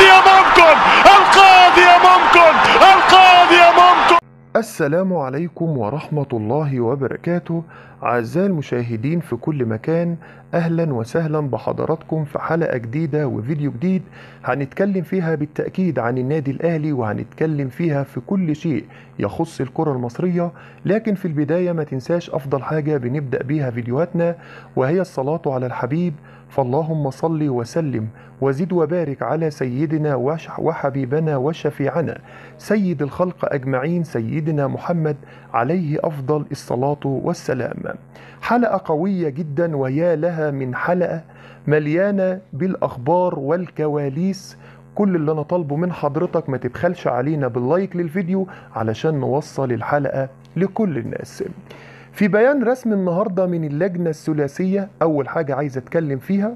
القاضي أمامكم القاضي أمامكم القاضي أمامكم السلام عليكم ورحمة الله وبركاته أعزائي المشاهدين في كل مكان أهلا وسهلا بحضراتكم في حلقة جديدة وفيديو جديد هنتكلم فيها بالتأكيد عن النادي الأهلي وهنتكلم فيها في كل شيء يخص الكرة المصرية لكن في البداية ما تنساش أفضل حاجة بنبدأ بيها فيديوهاتنا وهي الصلاة على الحبيب فاللهم صل وسلم وزد وبارك على سيدنا وحبيبنا وشفيعنا سيد الخلق اجمعين سيدنا محمد عليه افضل الصلاه والسلام. حلقه قويه جدا ويا لها من حلقه مليانه بالاخبار والكواليس كل اللي انا طالبه من حضرتك ما تبخلش علينا باللايك للفيديو علشان نوصل الحلقه لكل الناس. في بيان رسمي النهارده من اللجنه الثلاثيه اول حاجه عايز اتكلم فيها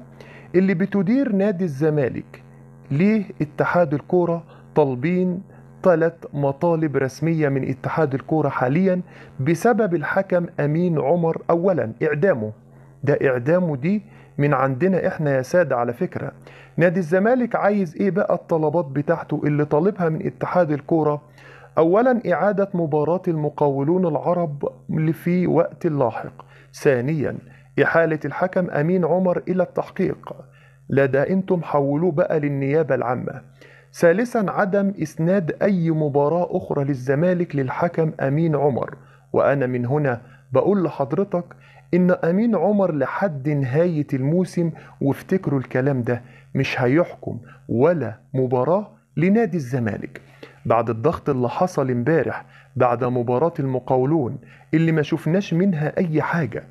اللي بتدير نادي الزمالك ليه اتحاد الكوره طالبين ثلاث مطالب رسمية من اتحاد الكورة حاليا بسبب الحكم أمين عمر أولا إعدامه ده إعدامه دي من عندنا إحنا يا سادة على فكرة نادي الزمالك عايز إيه بقى الطلبات بتاعته اللي طالبها من اتحاد الكورة أولا إعادة مباراة المقاولون العرب في وقت لاحق ثانيا إحالة الحكم أمين عمر إلى التحقيق لا ده أنتم حولوه بقى للنيابة العامة ثالثا عدم إسناد أي مباراة أخرى للزمالك للحكم أمين عمر وأنا من هنا بقول لحضرتك إن أمين عمر لحد نهاية الموسم وافتكروا الكلام ده مش هيحكم ولا مباراة لنادي الزمالك بعد الضغط اللي حصل امبارح بعد مباراة المقاولون اللي ما شفناش منها أي حاجة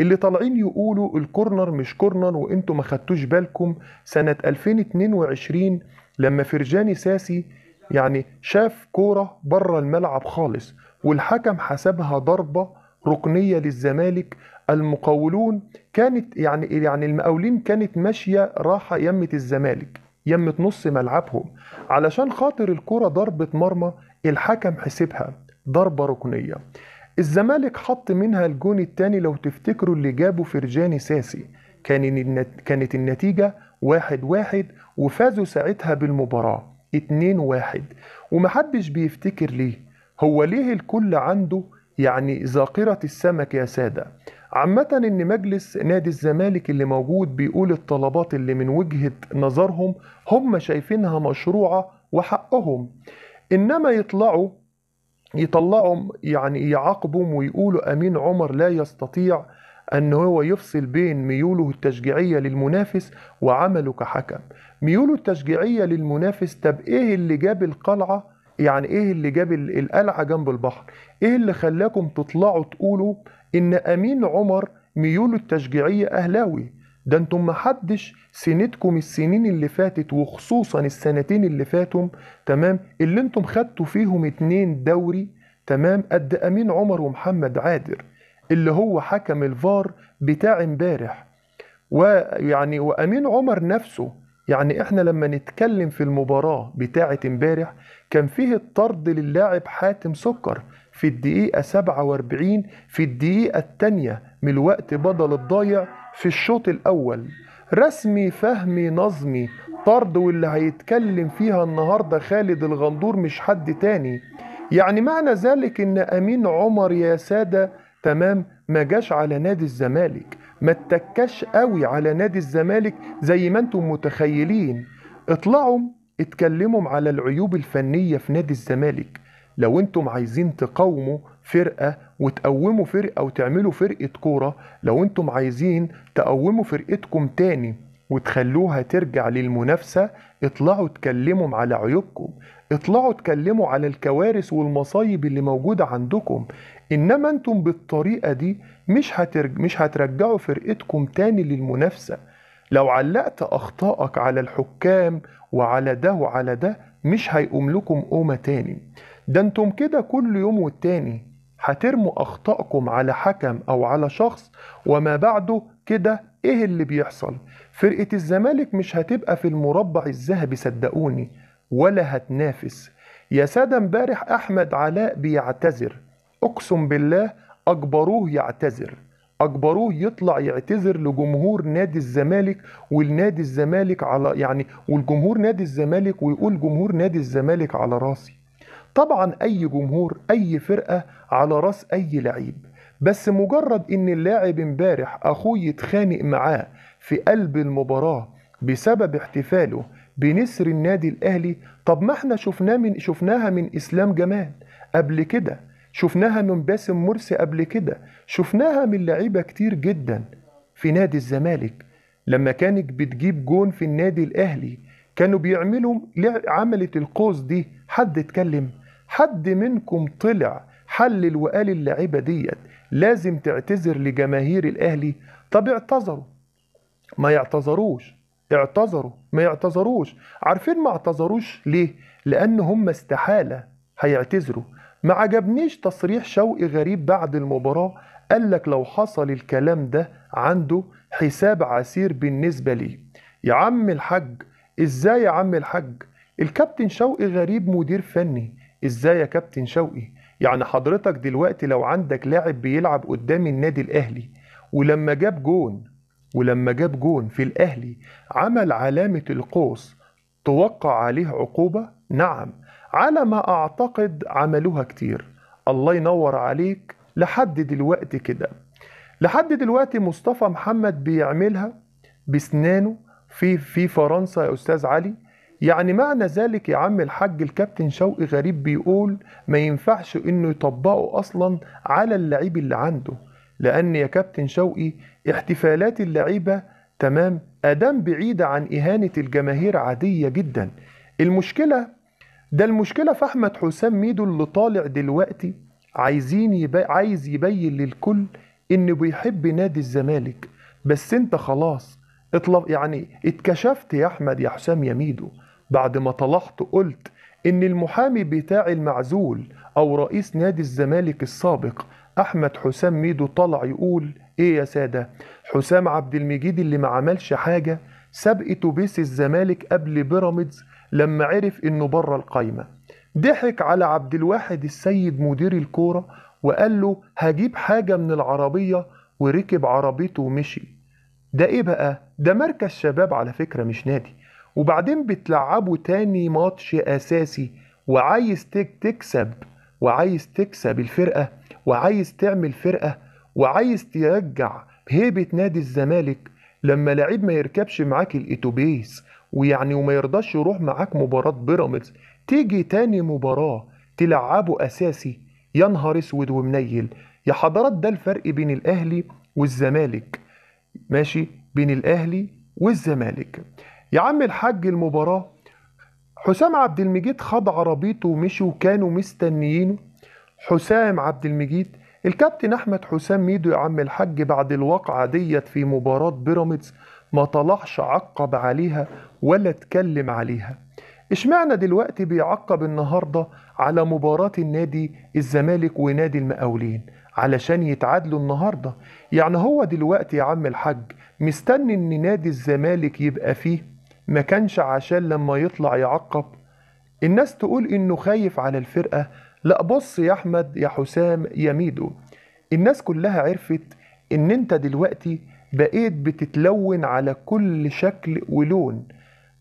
اللي طالعين يقولوا الكورنر مش كورنر وانتوا ما خدتوش بالكم سنة 2022 لما فرجاني ساسي يعني شاف كورة بره الملعب خالص والحكم حسبها ضربة ركنية للزمالك المقاولون كانت يعني يعني المقاولين كانت ماشية راحة يمة الزمالك يمت نص ملعبهم علشان خاطر الكرة ضربة مرمى الحكم حسبها ضربة ركنية الزمالك حط منها الجون التاني لو تفتكروا اللي جابه فرجاني ساسي كانت النتيجة واحد واحد وفازوا ساعتها بالمباراة اتنين واحد ومحدش بيفتكر ليه هو ليه الكل عنده يعني ذاكرة السمك يا سادة عامة إن مجلس نادي الزمالك اللي موجود بيقول الطلبات اللي من وجهة نظرهم هم شايفينها مشروعة وحقهم إنما يطلعوا يطلعوا يعني يعاقبهم ويقولوا أمين عمر لا يستطيع أن هو يفصل بين ميوله التشجيعية للمنافس وعمله كحكم ميوله التشجيعية للمنافس طب إيه اللي جاب القلعة يعني ايه اللي جاب القلعه جنب البحر ايه اللي خلاكم تطلعوا تقولوا ان امين عمر ميوله التشجيعيه اهلاوي ده انتم محدش سنتكم السنين اللي فاتت وخصوصا السنتين اللي فاتوا تمام اللي انتم خدتوا فيهم اتنين دوري تمام قد امين عمر ومحمد عادر اللي هو حكم الفار بتاع امبارح ويعني وامين عمر نفسه يعني احنا لما نتكلم في المباراة بتاعة امبارح كان فيه الطرد للاعب حاتم سكر في الدقيقة 47 في الدقيقة الثانية من الوقت بدل الضايع في الشوط الأول رسمي فهمي نظمي طرد واللي هيتكلم فيها النهاردة خالد الغندور مش حد تاني يعني معنى ذلك ان امين عمر يا سادة تمام ما جاش على نادي الزمالك ما اتكاش قوي على نادي الزمالك زي ما انتم متخيلين اطلعوا اتكلموا على العيوب الفنية في نادي الزمالك لو انتم عايزين تقاوموا فرقة وتقوموا فرقة وتعملوا فرقة كورة لو انتم عايزين تقوموا فرقتكم تاني وتخلوها ترجع للمنافسة اطلعوا اتكلموا على عيوبكم اطلعوا اتكلموا على الكوارث والمصايب اللي موجودة عندكم انما انتم بالطريقة دي مش, هترج... مش هترجعوا فرقتكم تاني للمنافسة لو علقت اخطائك على الحكام وعلى ده وعلى ده مش هيقوم لكم قومة تاني ده انتم كده كل يوم والتاني هترموا اخطائكم على حكم او على شخص وما بعده كده ايه اللي بيحصل فرقة الزمالك مش هتبقى في المربع الذهبي صدقوني ولا هتنافس يا سادة امبارح أحمد علاء بيعتذر أقسم بالله أجبروه يعتذر أجبروه يطلع يعتذر لجمهور نادي الزمالك والنادي الزمالك على يعني والجمهور نادي الزمالك ويقول جمهور نادي الزمالك على راسي طبعا أي جمهور أي فرقة على راس أي لعيب بس مجرد إن اللاعب امبارح أخوه يتخانق معاه في قلب المباراة بسبب احتفاله بنسر النادي الأهلي طب ما احنا شفناه من شفناها من إسلام جمال قبل كده شفناها من باسم مرسي قبل كده شفناها من لعيبة كتير جدا في نادي الزمالك لما كانت بتجيب جون في النادي الأهلي كانوا بيعملوا عملة القوس دي حد اتكلم حد منكم طلع حلل وقال اللعيبة ديت لازم تعتذر لجماهير الأهلي طب اعتذروا ما يعتذروش اعتذروا ما يعتذروش عارفين ما اعتذروش ليه لان هم استحاله هيعتذروا ما عجبنيش تصريح شوقي غريب بعد المباراه قال لك لو حصل الكلام ده عنده حساب عسير بالنسبه ليه يا عم الحاج ازاي يا عم الحاج الكابتن شوقي غريب مدير فني ازاي يا كابتن شوقي يعني حضرتك دلوقتي لو عندك لاعب بيلعب قدام النادي الاهلي ولما جاب جون ولما جاب جون في الأهلي عمل علامة القوس توقع عليه عقوبة؟ نعم على ما أعتقد عملوها كتير الله ينور عليك لحد دلوقتي كده لحد دلوقتي مصطفى محمد بيعملها بسنانه في في فرنسا يا أستاذ علي يعني معنى ذلك يا عم الحاج الكابتن شوقي غريب بيقول ما ينفعش انه يطبقه اصلا على اللعيب اللي عنده لأن يا كابتن شوقي احتفالات اللعيبة تمام أدام بعيدة عن إهانة الجماهير عادية جدا المشكلة ده المشكلة في أحمد حسام ميدو اللي طالع دلوقتي عايزين يبي... عايز يبين للكل إنه بيحب نادي الزمالك بس أنت خلاص اطلب يعني اتكشفت يا أحمد يا حسام يا ميدو بعد ما طلعت قلت إن المحامي بتاع المعزول أو رئيس نادي الزمالك السابق احمد حسام ميدو طلع يقول ايه يا ساده حسام عبد المجيد اللي ما عملش حاجه سبق اتوبيس الزمالك قبل بيراميدز لما عرف انه بره القايمه ضحك على عبد الواحد السيد مدير الكوره وقال له هجيب حاجه من العربيه وركب عربيته ومشي ده ايه بقى ده مركز شباب على فكره مش نادي وبعدين بتلعبوا تاني ماتش اساسي وعايز تكسب وعايز تكسب الفرقه وعايز تعمل فرقة وعايز ترجع هيبة نادي الزمالك لما لعيب ما يركبش معاك الاتوبيس ويعني وما يرضاش يروح معاك مباراة بيراميدز تيجي تاني مباراة تلعبه أساسي يا نهار اسود ومنيل يا حضرات ده الفرق بين الأهلي والزمالك ماشي بين الأهلي والزمالك يا عم الحاج المباراة حسام عبد المجيد خد عربيته ومشي وكانوا مستنيينه حسام عبد المجيد الكابتن احمد حسام ميدو يا عم الحاج بعد الواقعه ديت في مباراه بيراميدز ما طلعش عقب عليها ولا اتكلم عليها اشمعنى دلوقتي بيعقب النهارده على مباراه النادي الزمالك ونادي المقاولين علشان يتعادلوا النهارده يعني هو دلوقتي يا عم الحاج مستني ان نادي الزمالك يبقى فيه ما كانش عشان لما يطلع يعقب الناس تقول انه خايف على الفرقه لا بص يا احمد يا حسام يا ميدو الناس كلها عرفت ان انت دلوقتي بقيت بتتلون على كل شكل ولون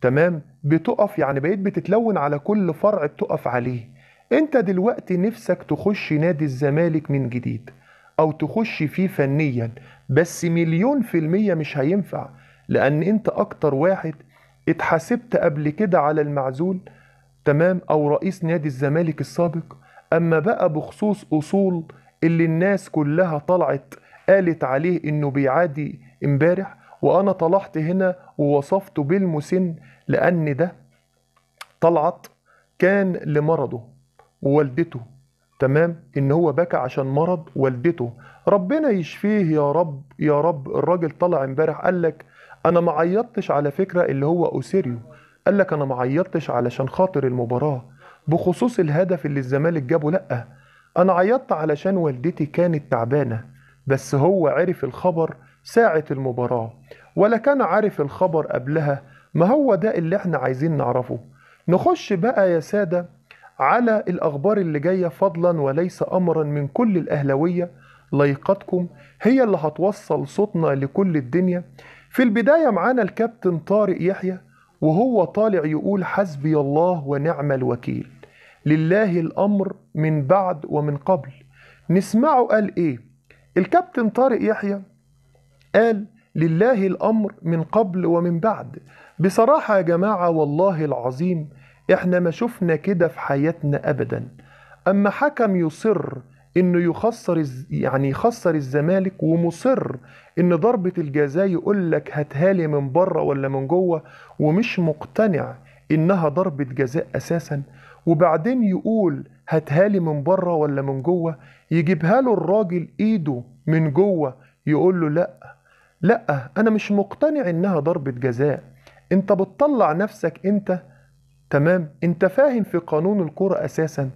تمام بتقف يعني بقيت بتتلون على كل فرع بتقف عليه انت دلوقتي نفسك تخش نادي الزمالك من جديد او تخش فيه فنيا بس مليون في المية مش هينفع لان انت اكتر واحد اتحاسبت قبل كده على المعزول تمام او رئيس نادي الزمالك السابق أما بقى بخصوص أصول اللي الناس كلها طلعت قالت عليه إنه بيعادي امبارح وأنا طلعت هنا ووصفته بالمسن لأن ده طلعت كان لمرضه ووالدته تمام إن هو بكى عشان مرض والدته ربنا يشفيه يا رب يا رب الراجل طلع امبارح قال لك أنا ما عيطتش على فكرة اللي هو أسيريو قال لك أنا ما عيطتش علشان خاطر المباراة بخصوص الهدف اللي الزمالك جابه لأ أنا عيطت علشان والدتي كانت تعبانة بس هو عرف الخبر ساعة المباراة ولا كان عارف الخبر قبلها ما هو ده اللي احنا عايزين نعرفه نخش بقى يا سادة على الأخبار اللي جاية فضلا وليس أمرا من كل الاهلاويه لايقاتكم هي اللي هتوصل صوتنا لكل الدنيا في البداية معانا الكابتن طارق يحيى وهو طالع يقول حسبي الله ونعم الوكيل لله الأمر من بعد ومن قبل نسمعه قال إيه الكابتن طارق يحيى قال لله الأمر من قبل ومن بعد بصراحة يا جماعة والله العظيم احنا ما شفنا كده في حياتنا أبدا أما حكم يصر انه يخسر يعني يخسر الزمالك ومصر ان ضربه الجزاء يقول لك هاتها لي من بره ولا من جوه ومش مقتنع انها ضربه جزاء اساسا وبعدين يقول هاتها لي من بره ولا من جوه يجيبها له الراجل ايده من جوه يقول له لا لا انا مش مقتنع انها ضربة جزاء انت بتطلع نفسك انت تمام انت فاهم في قانون الكرة اساسا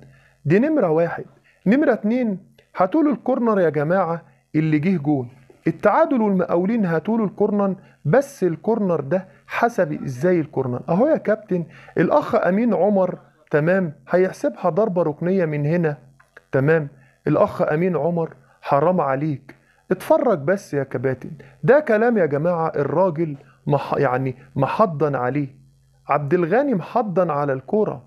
دي نمرة واحد نمرة اتنين هاتولوا الكورنر يا جماعة اللي جه جول التعادل والمقاولين له الكورنر بس الكورنر ده حسب ازاي الكورنر اهو يا كابتن الاخ امين عمر تمام هيحسبها ضربة ركنية من هنا تمام الأخ أمين عمر حرام عليك اتفرج بس يا كباتن ده كلام يا جماعة الراجل مح يعني محضن عليه عبد الغني محضن على الكرة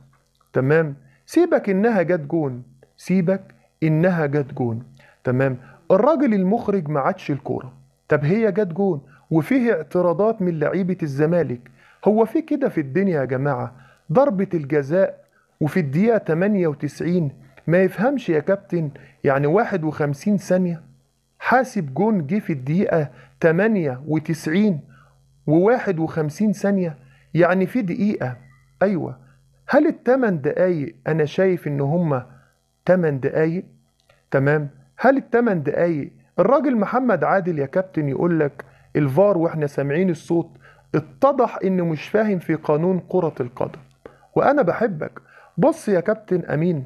تمام سيبك إنها جت جون سيبك إنها جت جون تمام الراجل المخرج ما عادش الكورة طب هي جت جون وفيه اعتراضات من لعيبة الزمالك هو في كده في الدنيا يا جماعة ضربة الجزاء وفي الدقيقة 98 ما يفهمش يا كابتن يعني 51 ثانية حاسب جون جه في الدقيقة 98 و51 ثانية يعني في دقيقة أيوة هل الثمان دقايق أنا شايف إن هما ثمان دقايق تمام هل الثمان دقايق الراجل محمد عادل يا كابتن يقول لك الفار واحنا سامعين الصوت اتضح انه مش فاهم في قانون كرة القدم وانا بحبك بص يا كابتن امين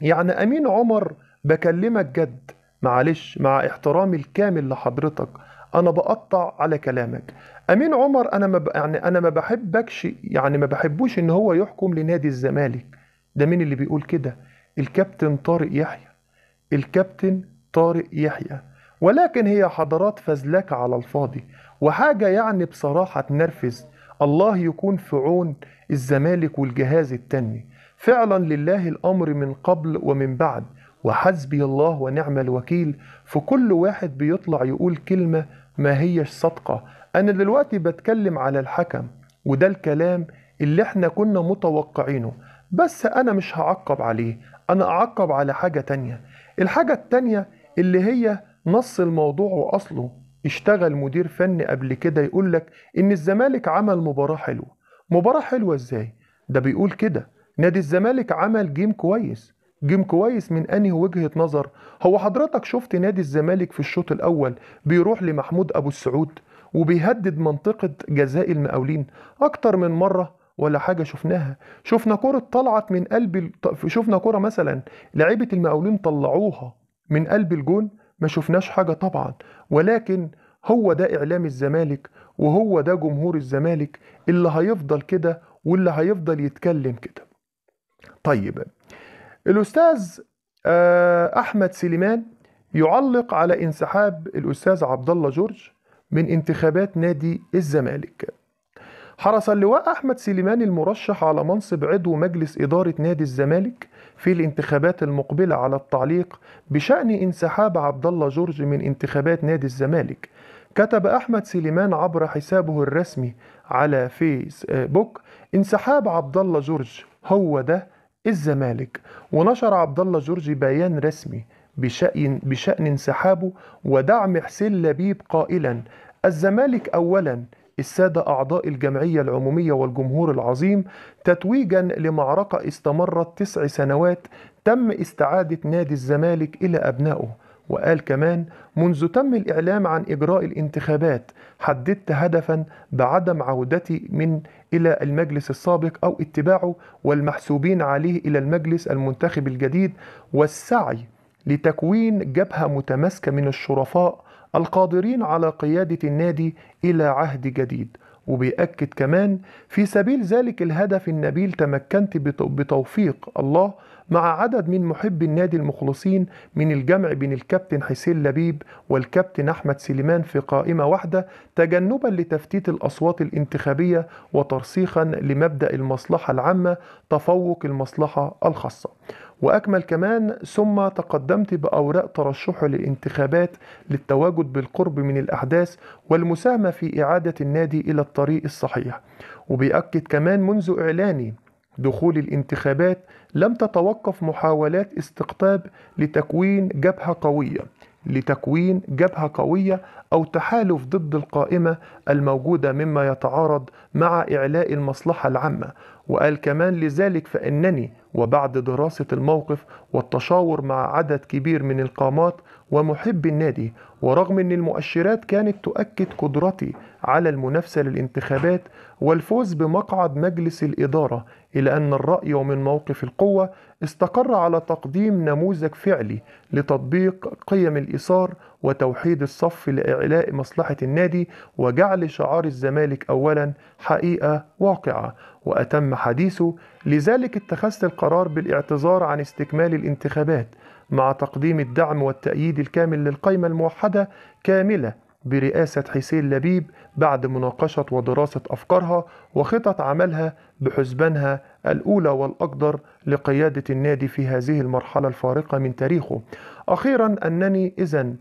يعني امين عمر بكلمك جد معلش مع احترامي الكامل لحضرتك انا بقطع على كلامك امين عمر انا ما ب... يعني انا ما بحبكش يعني ما بحبوش ان هو يحكم لنادي الزمالك ده مين اللي بيقول كده الكابتن طارق يحيى الكابتن طارق يحيى ولكن هي حضرات فزلكة على الفاضي وحاجة يعني بصراحة تنرفز الله يكون في عون الزمالك والجهاز التاني فعلا لله الامر من قبل ومن بعد وحسبي الله ونعم الوكيل فكل واحد بيطلع يقول كلمه ما هيش صادقه انا دلوقتي بتكلم على الحكم وده الكلام اللي احنا كنا متوقعينه بس انا مش هعقب عليه انا اعقب على حاجه تانية الحاجه التانية اللي هي نص الموضوع واصله اشتغل مدير فني قبل كده يقول لك ان الزمالك عمل مباراه حلوه مباراه حلوه ازاي ده بيقول كده نادي الزمالك عمل جيم كويس جيم كويس من انهي وجهة نظر هو حضرتك شفت نادي الزمالك في الشوط الاول بيروح لمحمود ابو السعود وبيهدد منطقة جزاء المقاولين اكتر من مرة ولا حاجة شفناها شفنا كرة طلعت من قلب شفنا كرة مثلا لعيبة المقاولين طلعوها من قلب الجون ما شفناش حاجة طبعا ولكن هو ده إعلام الزمالك وهو ده جمهور الزمالك اللي هيفضل كده واللي هيفضل يتكلم كده طيب الأستاذ آه، أحمد سليمان يعلق على انسحاب الأستاذ عبد الله جورج من انتخابات نادي الزمالك حرص اللواء أحمد سليمان المرشح على منصب عضو مجلس إدارة نادي الزمالك في الانتخابات المقبلة على التعليق بشأن انسحاب عبد الله جورج من انتخابات نادي الزمالك كتب أحمد سليمان عبر حسابه الرسمي على فيسبوك انسحاب عبد الله جورج هو ده الزمالك ونشر عبد الله جورجي بيان رسمي بشأن, بشأن انسحابه ودعم حسين لبيب قائلا الزمالك أولا السادة أعضاء الجمعية العمومية والجمهور العظيم تتويجا لمعركة استمرت تسع سنوات تم استعادة نادي الزمالك إلى أبنائه وقال كمان منذ تم الإعلام عن إجراء الانتخابات حددت هدفا بعدم عودتي من إلى المجلس السابق أو اتباعه والمحسوبين عليه إلى المجلس المنتخب الجديد والسعي لتكوين جبهة متماسكة من الشرفاء القادرين على قيادة النادي إلى عهد جديد وبيأكد كمان في سبيل ذلك الهدف النبيل تمكنت بتوفيق الله مع عدد من محبي النادي المخلصين من الجمع بين الكابتن حسين لبيب والكابتن أحمد سليمان في قائمة واحدة تجنبا لتفتيت الأصوات الانتخابية وترسيخا لمبدأ المصلحة العامة تفوق المصلحة الخاصة وأكمل كمان ثم تقدمت بأوراق ترشحه للانتخابات للتواجد بالقرب من الأحداث والمساهمة في إعادة النادي إلى الطريق الصحيح وبيأكد كمان منذ إعلاني دخول الانتخابات لم تتوقف محاولات استقطاب لتكوين جبهة قوية لتكوين جبهة قوية أو تحالف ضد القائمة الموجودة مما يتعارض مع إعلاء المصلحة العامة وقال كمان لذلك فإنني وبعد دراسة الموقف والتشاور مع عدد كبير من القامات ومحب النادي ورغم أن المؤشرات كانت تؤكد قدرتي على المنافسة للانتخابات والفوز بمقعد مجلس الإدارة إلا أن الرأي ومن موقف القوة استقر على تقديم نموذج فعلي لتطبيق قيم الإيثار وتوحيد الصف لإعلاء مصلحة النادي وجعل شعار الزمالك أولا حقيقة واقعة وأتم حديثه لذلك اتخذت القرار بالاعتذار عن استكمال الانتخابات مع تقديم الدعم والتأييد الكامل للقائمة الموحدة كاملة برئاسة حسين لبيب بعد مناقشة ودراسة أفكارها وخطط عملها بحسبانها الأولى والأقدر لقيادة النادي في هذه المرحلة الفارقة من تاريخه أخيرا أنني إذا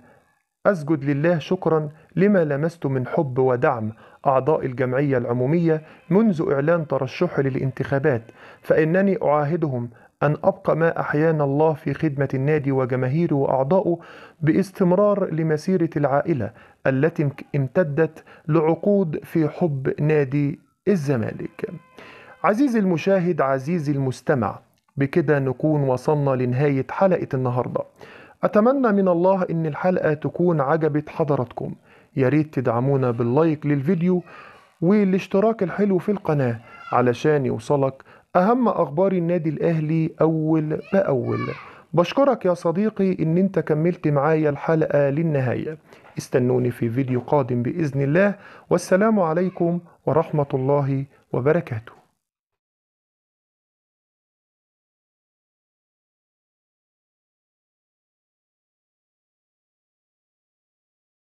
أسجد لله شكرا لما لمست من حب ودعم أعضاء الجمعية العمومية منذ إعلان ترشحي للانتخابات فإنني أعاهدهم أن أبقى ما أحيانا الله في خدمة النادي وجماهيره وأعضائه باستمرار لمسيرة العائلة التي امتدت لعقود في حب نادي الزمالك. عزيزي المشاهد عزيزي المستمع بكده نكون وصلنا لنهاية حلقة النهاردة أتمنى من الله إن الحلقة تكون عجبت حضراتكم ياريت تدعمونا باللايك للفيديو والاشتراك الحلو في القناة علشان يوصلك أهم أخبار النادي الأهلي أول بأول بشكرك يا صديقي إن أنت كملت معايا الحلقة للنهاية استنوني في فيديو قادم بإذن الله والسلام عليكم ورحمة الله وبركاته